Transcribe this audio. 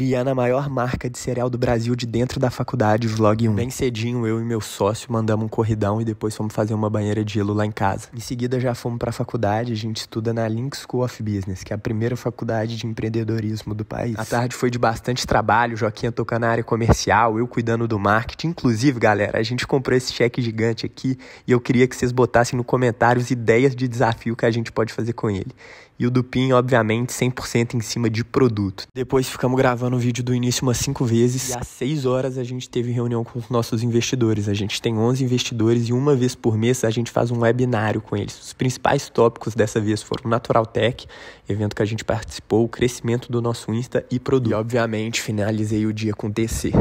criando a maior marca de cereal do Brasil de dentro da faculdade, Vlog 1. Bem cedinho, eu e meu sócio mandamos um corridão e depois fomos fazer uma banheira de gelo lá em casa. Em seguida, já fomos pra faculdade, a gente estuda na Link School of Business, que é a primeira faculdade de empreendedorismo do país. A tarde foi de bastante trabalho, Joaquim tocando na área comercial, eu cuidando do marketing. Inclusive, galera, a gente comprou esse cheque gigante aqui e eu queria que vocês botassem no comentário as ideias de desafio que a gente pode fazer com ele. E o Dupin, obviamente, 100% em cima de produto. Depois ficamos gravando no vídeo do início umas cinco vezes. E às seis horas a gente teve reunião com os nossos investidores. A gente tem 11 investidores e uma vez por mês a gente faz um webinário com eles. Os principais tópicos dessa vez foram Natural Tech, evento que a gente participou, o crescimento do nosso Insta e produto. E obviamente finalizei o dia com DC.